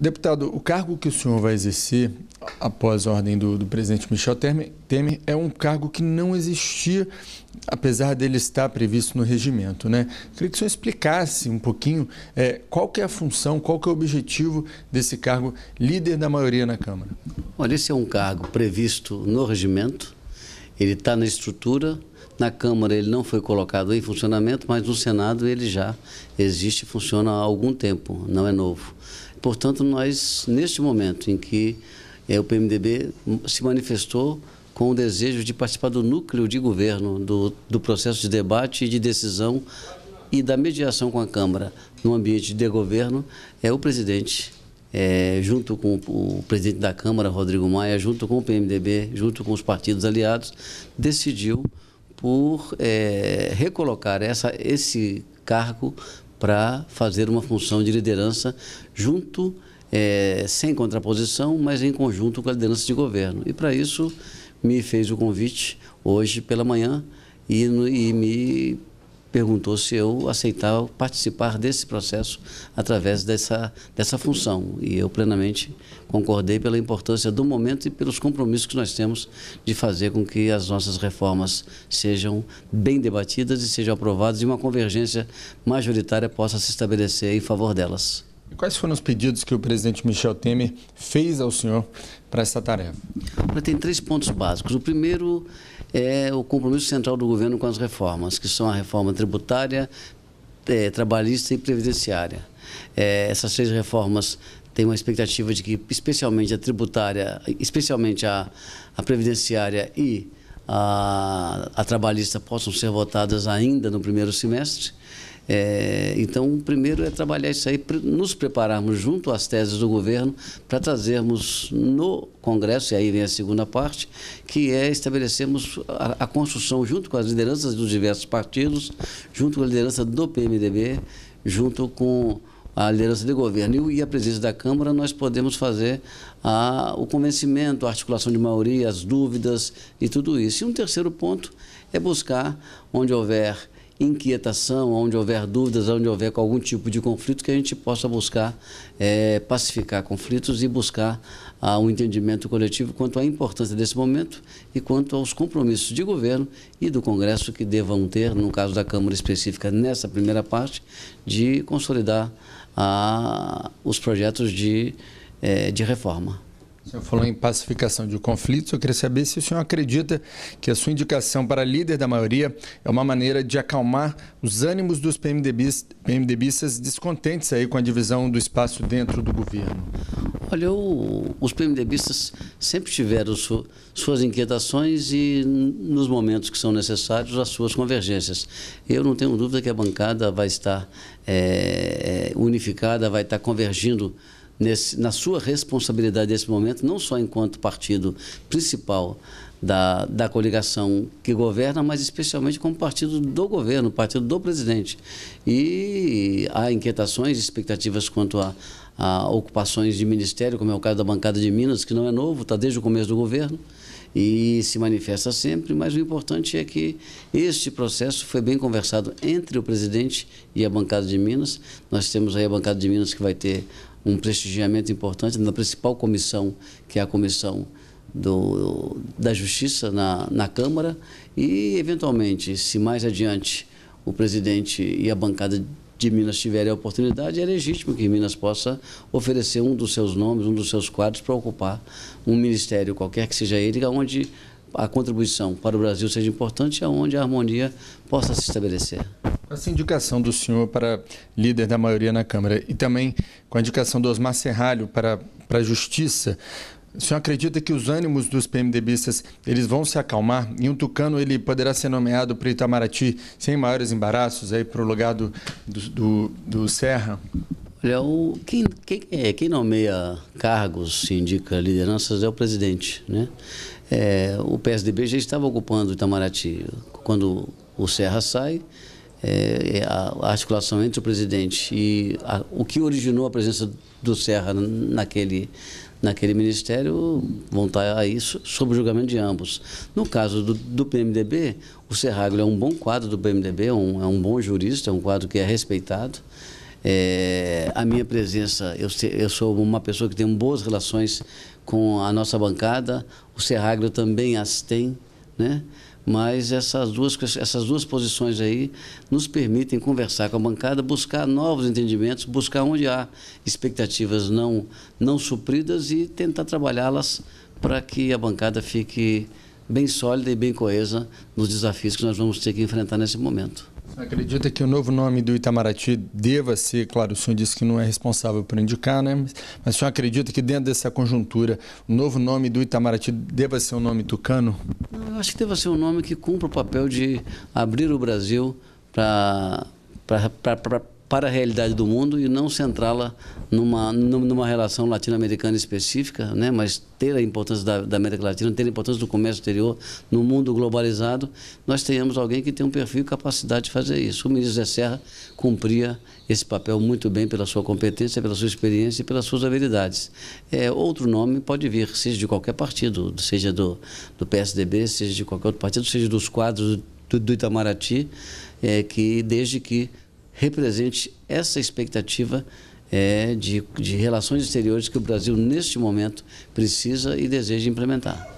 Deputado, o cargo que o senhor vai exercer após a ordem do, do presidente Michel Temer, é um cargo que não existia, apesar dele estar previsto no regimento. Né? Queria que o senhor explicasse um pouquinho é, qual que é a função, qual que é o objetivo desse cargo líder da maioria na Câmara. Olha, esse é um cargo previsto no regimento, ele está na estrutura, na Câmara ele não foi colocado em funcionamento, mas no Senado ele já existe e funciona há algum tempo, não é novo. Portanto, nós, neste momento em que é, o PMDB se manifestou com o desejo de participar do núcleo de governo, do, do processo de debate e de decisão e da mediação com a Câmara no ambiente de governo, é o presidente é, junto com o presidente da Câmara, Rodrigo Maia, junto com o PMDB, junto com os partidos aliados, decidiu por é, recolocar essa, esse cargo para fazer uma função de liderança junto, é, sem contraposição, mas em conjunto com a liderança de governo. E para isso me fez o convite hoje pela manhã e, e me perguntou se eu aceitava participar desse processo através dessa, dessa função. E eu plenamente concordei pela importância do momento e pelos compromissos que nós temos de fazer com que as nossas reformas sejam bem debatidas e sejam aprovadas e uma convergência majoritária possa se estabelecer em favor delas. E quais foram os pedidos que o presidente Michel Temer fez ao senhor para essa tarefa? Tem três pontos básicos. O primeiro é o compromisso central do governo com as reformas, que são a reforma tributária, é, trabalhista e previdenciária. É, essas três reformas têm uma expectativa de que, especialmente a tributária, especialmente a, a previdenciária e a, a trabalhista possam ser votadas ainda no primeiro semestre. É, então, primeiro é trabalhar isso aí, nos prepararmos junto às teses do governo para trazermos no Congresso, e aí vem a segunda parte, que é estabelecermos a, a construção junto com as lideranças dos diversos partidos, junto com a liderança do PMDB, junto com a liderança de governo e a presença da Câmara, nós podemos fazer a, o convencimento, a articulação de maioria, as dúvidas e tudo isso. E um terceiro ponto é buscar, onde houver inquietação, onde houver dúvidas, onde houver algum tipo de conflito, que a gente possa buscar é, pacificar conflitos e buscar ah, um entendimento coletivo quanto à importância desse momento e quanto aos compromissos de governo e do Congresso que devam ter, no caso da Câmara específica, nessa primeira parte, de consolidar ah, os projetos de, eh, de reforma. O senhor falou em pacificação de conflitos. Eu queria saber se o senhor acredita que a sua indicação para líder da maioria é uma maneira de acalmar os ânimos dos PMDBistas, PMDBistas descontentes aí com a divisão do espaço dentro do governo. Olha, o, os PMDBistas sempre tiveram su, suas inquietações e, nos momentos que são necessários, as suas convergências. Eu não tenho dúvida que a bancada vai estar é, unificada, vai estar convergindo nesse, na sua responsabilidade nesse momento, não só enquanto partido principal da, da coligação que governa, mas especialmente como partido do governo, partido do presidente. E há inquietações, expectativas quanto a, a ocupações de ministério, como é o caso da bancada de Minas, que não é novo, está desde o começo do governo e se manifesta sempre, mas o importante é que este processo foi bem conversado entre o presidente e a bancada de Minas. Nós temos aí a bancada de Minas que vai ter um prestigiamento importante na principal comissão, que é a Comissão do, da Justiça na, na Câmara, e, eventualmente, se mais adiante o presidente e a bancada de Minas tiverem a oportunidade, é legítimo que Minas possa oferecer um dos seus nomes, um dos seus quadros para ocupar um ministério, qualquer que seja ele, onde a contribuição para o Brasil seja importante e onde a harmonia possa se estabelecer. Essa indicação do senhor para líder da maioria na Câmara e também com a indicação do Osmar Serralho para, para a Justiça, o senhor acredita que os ânimos dos PMDBistas eles vão se acalmar e um tucano ele poderá ser nomeado para Itamaraty sem maiores embaraços aí para o lugar do, do, do Serra? Olha, o, quem, quem, é, quem nomeia cargos, se indica lideranças, é o presidente. Né? É, o PSDB já estava ocupando Itamaraty. Quando o Serra sai, é, é a articulação entre o presidente e a, o que originou a presença do Serra naquele, naquele ministério vão estar aí sob o julgamento de ambos. No caso do, do PMDB, o Serraglio é um bom quadro do PMDB, é um, é um bom jurista, é um quadro que é respeitado. É, a minha presença, eu, eu sou uma pessoa que tem boas relações com a nossa bancada, o Serraglio também as tem, né? mas essas duas, essas duas posições aí nos permitem conversar com a bancada, buscar novos entendimentos, buscar onde há expectativas não, não supridas e tentar trabalhá-las para que a bancada fique bem sólida e bem coesa nos desafios que nós vamos ter que enfrentar nesse momento. Acredita que o novo nome do Itamaraty deva ser, claro, o senhor disse que não é responsável por indicar, né? Mas, mas o senhor acredita que dentro dessa conjuntura, o novo nome do Itamaraty deva ser o nome tucano? Eu acho que deva ser um nome que cumpra o papel de abrir o Brasil para para a realidade do mundo e não centrá-la numa, numa relação latino-americana específica, né? mas ter a importância da, da, América Latina, ter a importância do comércio exterior no mundo globalizado, nós tenhamos alguém que tem um perfil e capacidade de fazer isso. O ministro Zé Serra cumpria esse papel muito bem pela sua competência, pela sua experiência e pelas suas habilidades. É, outro nome pode vir, seja de qualquer partido, seja do, do PSDB, seja de qualquer outro partido, seja dos quadros do, do Itamaraty, é, que desde que represente essa expectativa é, de, de relações exteriores que o Brasil, neste momento, precisa e deseja implementar.